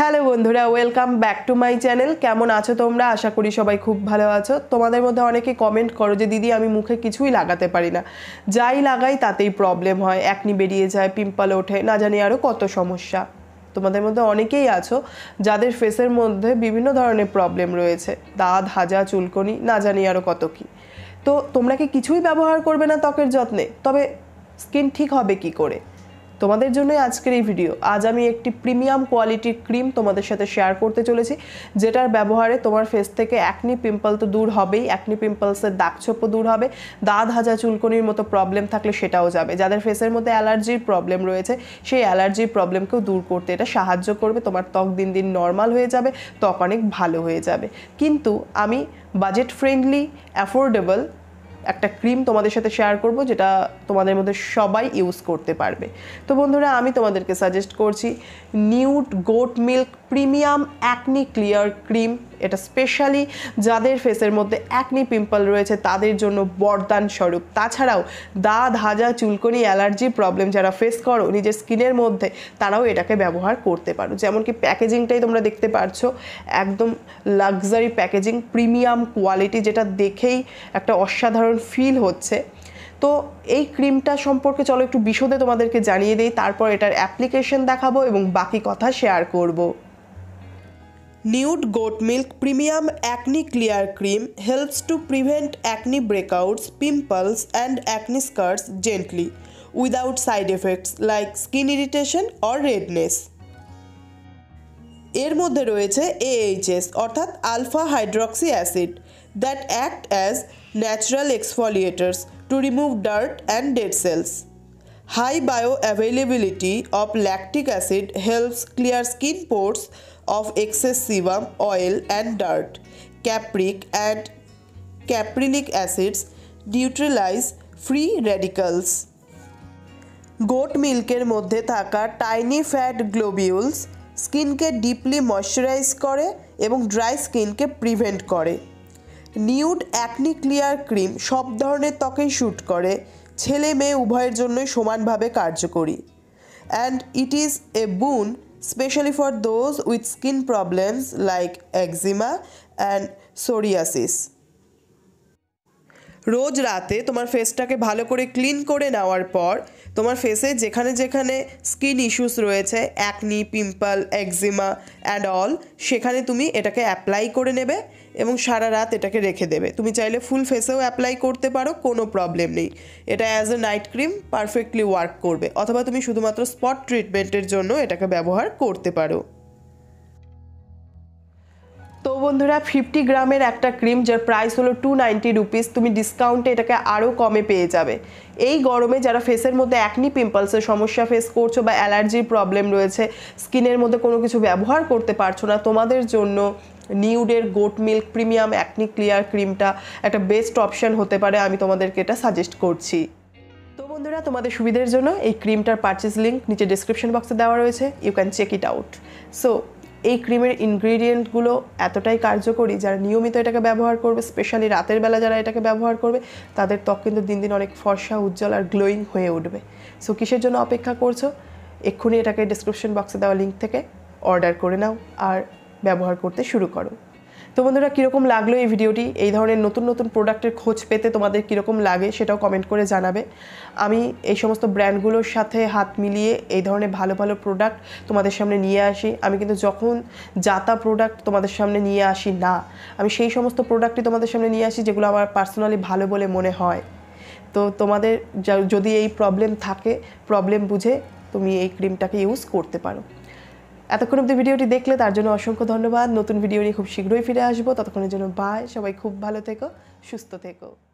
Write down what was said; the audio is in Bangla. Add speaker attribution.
Speaker 1: হ্যালো বন্ধুরা welcome back to my channel কেমন আছো তোমরা আশা করি সবাই খুব ভালো আছো তোমাদের মধ্যে অনেকে কমেন্ট করো যে দিদি আমি মুখে কিছুই লাগাতে পারি না যাই লাগাই তাতেই প্রবলেম হয় একনি বেরিয়ে যায় পিম্পল ওঠে না জানি আরও কত সমস্যা তোমাদের মধ্যে অনেকেই আছো যাদের ফেসের মধ্যে বিভিন্ন ধরনের প্রবলেম রয়েছে দাঁত হাজা চুলকনি না জানি আরও কত কী তো তোমরা কি কিছুই ব্যবহার করবে না ত্বকের যত্নে তবে স্কিন ঠিক হবে কি করে তোমাদের জন্যই আজকের এই ভিডিও আজ আমি একটি প্রিমিয়াম কোয়ালিটির ক্রিম তোমাদের সাথে শেয়ার করতে চলেছি যেটার ব্যবহারে তোমার ফেস থেকে একনি পিম্পল তো দূর হবেই একনি পিম্পলসের দাগছোপও দূর হবে দাঁত হাজা চুলকনির মতো প্রবলেম থাকলে সেটাও যাবে যাদের ফেসের মধ্যে অ্যালার্জির প্রবলেম রয়েছে সেই অ্যালার্জির প্রবলেমকেও দূর করতে এটা সাহায্য করবে তোমার ত্বক দিন দিন নর্মাল হয়ে যাবে ত্বক অনেক ভালো হয়ে যাবে কিন্তু আমি বাজেট ফ্রেন্ডলি অ্যাফোর্ডেবল একটা ক্রিম তোমাদের সাথে শেয়ার করব যেটা তোমাদের মধ্যে সবাই ইউজ করতে পারবে তো বন্ধুরা আমি তোমাদেরকে সাজেস্ট করছি Neud goat milk premium acne clear cream এটা স্পেশালি যাদের ফেসের মধ্যে একনি পিম্পল রয়েছে তাদের জন্য বরদান স্বরূপ তাছাড়াও দাঁত হাজা চুলকনি অ্যালার্জি প্রবলেম যারা ফেস করো নিজের স্কিনের মধ্যে তারাও এটাকে ব্যবহার করতে পারো যেমন কি প্যাকেজিংটাই তোমরা দেখতে পারছো একদম লাক্সারি প্যাকেজিং প্রিমিয়াম কোয়ালিটি যেটা দেখেই একটা অসাধারণ ফিল হচ্ছে তো এই ক্রিমটা সম্পর্কে চলো একটু বিশদে তোমাদেরকে জানিয়ে দিই তারপর এটার অ্যাপ্লিকেশন দেখাবো এবং বাকি কথা শেয়ার করবো Neud goat milk premium acne clear cream helps to prevent acne breakouts pimples and acne scars gently without side effects like skin irritation or redness এর মধ্যে রয়েছে এএইচএস অর্থাৎ alpha hydroxy acid that act as natural exfoliators to remove dirt and dead cells High bioavailability of lactic acid helps clear skin pores of excess sebum, oil, and dirt. Capric and caprylic acids neutralize free radicals goat মিল্কের মধ্যে থাকা টাইনি ফ্যাট গ্লোবিউলস স্কিনকে ডিপলি ময়শ্চারাইজ করে এবং ড্রাই স্কিনকে প্রিভেন্ট করে নিউড অ্যাকনি ক্লিয়ার ক্রিম সব ধরনের ত্বকেই শ্যুট করে ছেলে মেয়ে উভয়ের জন্যই সমানভাবে কার্যকরী and it is a boon specially for those with skin problems like eczema and psoriasis রোজ রাতে তোমার ফেসটাকে ভালো করে ক্লিন করে নেওয়ার পর তোমার ফেসে যেখানে যেখানে স্কিন ইস্যুস রয়েছে acne pimple eczema and all সেখানে তুমি এটাকে অ্যাপ্লাই করে নেবে এবং সারা রাত এটাকে রেখে দেবে তুমি চাইলে ফুল ফেসেও অ্যাপ্লাই করতে পারো কোনো প্রবলেম নেই এটা as a night cream perfectly work করবে অথবা তুমি শুধুমাত্র স্পট ট্রিটমেন্টের জন্য এটাকে ব্যবহার করতে পারো তো বন্ধুরা ফিফটি গ্রামের একটা ক্রিম যার প্রাইস হলো টু নাইনটি রুপিস তুমি ডিসকাউন্টে এটাকে আরও কমে পেয়ে যাবে এই গরমে যারা ফেসের মধ্যে অ্যাকনি পিম্পলসের সমস্যা ফেস করছো বা অ্যালার্জির প্রবলেম রয়েছে স্কিনের মধ্যে কোনো কিছু ব্যবহার করতে পারছো না তোমাদের জন্য নিউডের goat milk premium acne clear ক্রিমটা একটা বেস্ট অপশান হতে পারে আমি তোমাদেরকে এটা সাজেস্ট করছি তো বন্ধুরা তোমাদের সুবিধের জন্য এই ক্রিমটার পারচেস লিঙ্ক নিচে ডিসক্রিপশন বক্সে দেওয়া রয়েছে you can check it out so এই ক্রিমের ইনগ্রিডিয়েন্টগুলো এতটাই কার্যকরী যারা নিয়মিত এটাকে ব্যবহার করবে স্পেশালি রাতের বেলা যারা এটাকে ব্যবহার করবে তাদের ত্বক কিন্তু দিন দিন অনেক ফর্সা উজ্জ্বল আর গ্লোয়িং হয়ে উঠবে সো কিসের জন্য অপেক্ষা করছো এক্ষুনি এটাকে ডিসক্রিপশন বক্সে দেওয়া লিঙ্ক থেকে অর্ডার করে নাও আর ব্যবহার করতে শুরু করো তো বন্ধুরা কীরকম লাগলো এই ভিডিওটি এই ধরনের নতুন নতুন প্রোডাক্টের খোঁজ পেতে তোমাদের কীরকম লাগে সেটাও কমেন্ট করে জানাবে আমি এই সমস্ত ব্র্যান্ডগুলোর সাথে হাত মিলিয়ে এই ধরনের ভালো ভালো প্রোডাক্ট তোমাদের সামনে নিয়ে আসি আমি কিন্তু যখন যাতা প্রোডাক্ট তোমাদের সামনে নিয়ে আসি না আমি সেই সমস্ত প্রোডাক্টই তোমাদের সামনে নিয়ে আসি যেগুলো আমার পার্সোনালি ভালো বলে মনে হয় তো তোমাদের যদি এই প্রবলেম থাকে প্রবলেম বুঝে তুমি এই ক্রিমটাকে ইউজ করতে পারো এতক্ষণ অব্দি ভিডিওটি দেখলে তার জন্য অসংখ্য ধন্যবাদ নতুন ভিডিও নিয়ে খুব শীঘ্রই ফিরে আসবো ততক্ষণের জন্য বাই সবাই খুব ভালো থেকো সুস্থ থেকো